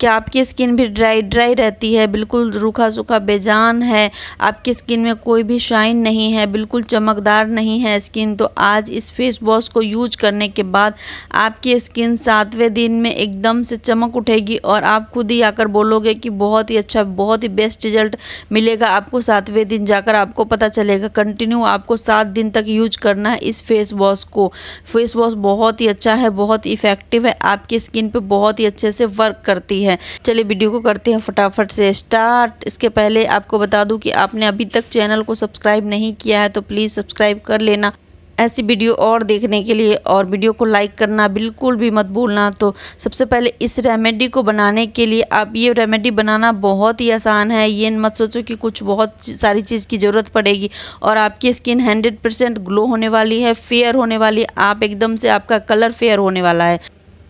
क्या आपकी स्किन भी ड्राई ड्राई रहती है बिल्कुल रूखा सूखा बेजान है आपकी स्किन में कोई भी शाइन नहीं है बिल्कुल चमकदार नहीं है स्किन तो आज इस फेस वॉश को यूज करने के बाद आपकी स्किन सातवें दिन में एकदम से चमक उठेगी और आप खुद ही आकर बोलोगे कि बहुत ही अच्छा बहुत ही बेस्ट रिजल्ट मिलेगा आपको सातवें दिन जाकर आपको पता चलेगा कंटिन्यू आपको सात दिन तक यूज करना है इस फेस वॉश को फेस वॉश बहुत ही अच्छा है बहुत इफ़ेक्टिव है आपकी स्किन पर बहुत ही अच्छे से वर्क करती है है चलिए वीडियो को करते हैं फटाफट से स्टार्ट इसके पहले आपको बता दूं कि आपने अभी तक चैनल को सब्सक्राइब नहीं किया है तो प्लीज़ सब्सक्राइब कर लेना ऐसी वीडियो और देखने के लिए और वीडियो को लाइक करना बिल्कुल भी मत भूलना तो सबसे पहले इस रेमेडी को बनाने के लिए आप ये रेमेडी बनाना बहुत ही आसान है ये मत सोचो कि कुछ बहुत सारी चीज़ की ज़रूरत पड़ेगी और आपकी स्किन हंड्रेड परसेंट ग्लो होने वाली है फेयर होने वाली आप एकदम से आपका कलर फेयर होने वाला है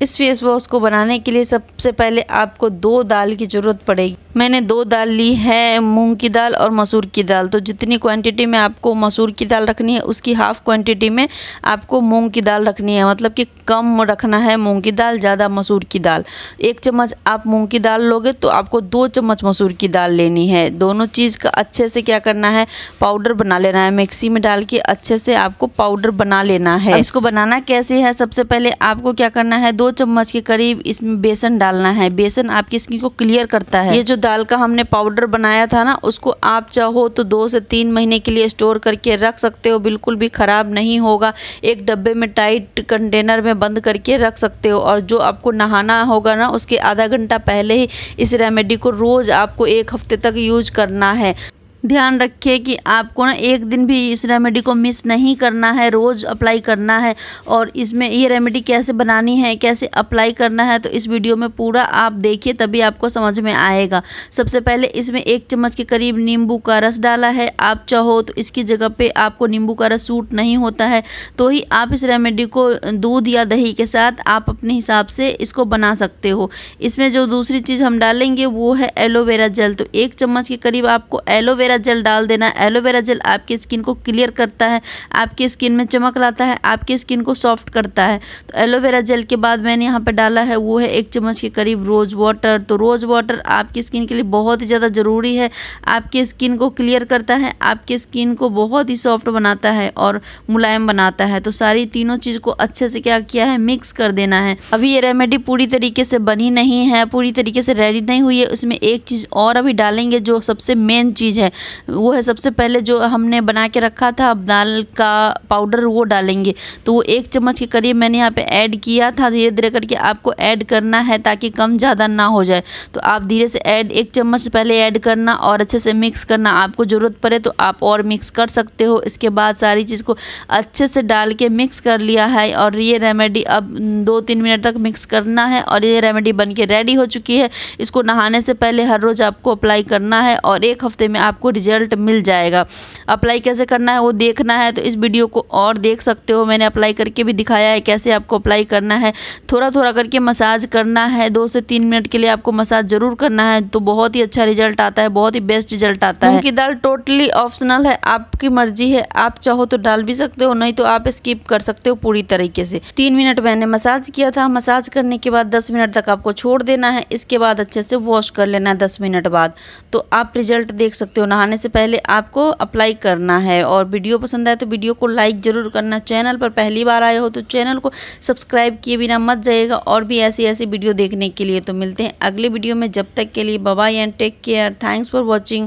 इस फेस वॉश को बनाने के लिए सबसे पहले आपको दो दाल की ज़रूरत पड़ेगी मैंने दो दाल ली है मूंग की दाल और मसूर की दाल तो जितनी क्वांटिटी में आपको मसूर की दाल रखनी है उसकी हाफ़ क्वांटिटी में आपको मूंग की दाल रखनी है मतलब कि कम रखना है मूंग की दाल ज़्यादा मसूर की दाल एक चम्मच आप मूंग की दाल लोगे तो आपको दो चम्मच मसूर की दाल लेनी है दोनों चीज़ का अच्छे से क्या करना है पाउडर बना लेना है मिक्सी में डाल के अच्छे से आपको पाउडर बना लेना है इसको बनाना कैसे है सबसे पहले आपको क्या करना है दो चम्मच के करीब इसमें बेसन डालना है बेसन आपकी स्किन को क्लियर करता है ये जो दाल का हमने पाउडर बनाया था ना उसको आप चाहो तो दो से तीन महीने के लिए स्टोर करके रख सकते हो बिल्कुल भी ख़राब नहीं होगा एक डब्बे में टाइट कंटेनर में बंद करके रख सकते हो और जो आपको नहाना होगा ना उसके आधा घंटा पहले ही इस रेमेडी को रोज़ आपको एक हफ्ते तक यूज करना है ध्यान रखिए कि आपको ना एक दिन भी इस रेमेडी को मिस नहीं करना है रोज़ अप्लाई करना है और इसमें ये रेमेडी कैसे बनानी है कैसे अप्लाई करना है तो इस वीडियो में पूरा आप देखिए तभी आपको समझ में आएगा सबसे पहले इसमें एक चम्मच के करीब नींबू का रस डाला है आप चाहो तो इसकी जगह पे आपको नींबू का रस सूट नहीं होता है तो ही आप इस रेमेडी को दूध या दही के साथ आप अपने हिसाब से इसको बना सकते हो इसमें जो दूसरी चीज़ हम डालेंगे वो है एलोवेरा जल तो एक चम्मच के करीब आपको एलोवेरा एलोवेरा जेल डाल देना एलोवेरा जेल आपकी स्किन को क्लियर करता है आपकी स्किन में चमक लाता है आपकी स्किन को सॉफ्ट करता है तो एलोवेरा जेल के बाद मैंने यहाँ पर डाला है वो है एक चम्मच के करीब रोज़ वाटर तो रोज़ वाटर आपकी स्किन के लिए बहुत ही ज़्यादा ज़रूरी है आपकी स्किन को क्लियर करता है आपकी स्किन को बहुत ही सॉफ्ट बनाता है और मुलायम बनाता है तो सारी तीनों चीज़ को अच्छे से क्या किया है मिक्स कर देना है अभी ये रेमेडी पूरी तरीके से बनी नहीं है पूरी तरीके से रेडी नहीं हुई है उसमें एक चीज़ और अभी डालेंगे जो सबसे मेन चीज़ है वो है सबसे पहले जो हमने बना के रखा था अब दाल का पाउडर वो डालेंगे तो वो एक चम्मच के करीब मैंने यहाँ पे ऐड किया था धीरे धीरे करके आपको ऐड करना है ताकि कम ज़्यादा ना हो जाए तो आप धीरे से ऐड एक चम्मच से पहले ऐड करना और अच्छे से मिक्स करना आपको ज़रूरत पड़े तो आप और मिक्स कर सकते हो इसके बाद सारी चीज़ को अच्छे से डाल के मिक्स कर लिया है और ये रेमेडी अब दो तीन मिनट तक मिक्स करना है और ये रेमेडी बन के रेडी हो चुकी है इसको नहाने से पहले हर रोज़ आपको अप्लाई करना है और एक हफ्ते में आपको रिजल्ट मिल जाएगा अप्लाई कैसे करना है वो देखना है तो इस वीडियो को और देख सकते हो मैंने अप्लाई करके भी दिखाया है कैसे आपको अप्लाई करना है थोड़ा थोड़ा करके मसाज करना है दो से तीन मिनट के लिए आपको मसाज ज़रूर करना है तो बहुत ही अच्छा रिजल्ट आता है बहुत ही बेस्ट रिजल्ट आता है की दाल टोटली ऑप्शनल है आपकी मर्जी है आप चाहो तो डाल भी सकते हो नहीं तो आप स्किप कर सकते हो पूरी तरीके से तीन मिनट मैंने मसाज किया था मसाज करने के बाद दस मिनट तक आपको छोड़ देना है इसके बाद अच्छे से वॉश कर लेना है दस मिनट बाद तो आप रिजल्ट देख सकते हो ना नहाने से पहले आपको अप्लाई करना है और वीडियो पसंद आए तो वीडियो को लाइक ज़रूर करना चैनल पर पहली बार आए हो तो चैनल को सब्सक्राइब किए बिना मत जाइएगा और भी ऐसी ऐसी वीडियो देखने के लिए तो मिलते हैं अगले वीडियो में जब तक के लिए bye bye and take care thanks for watching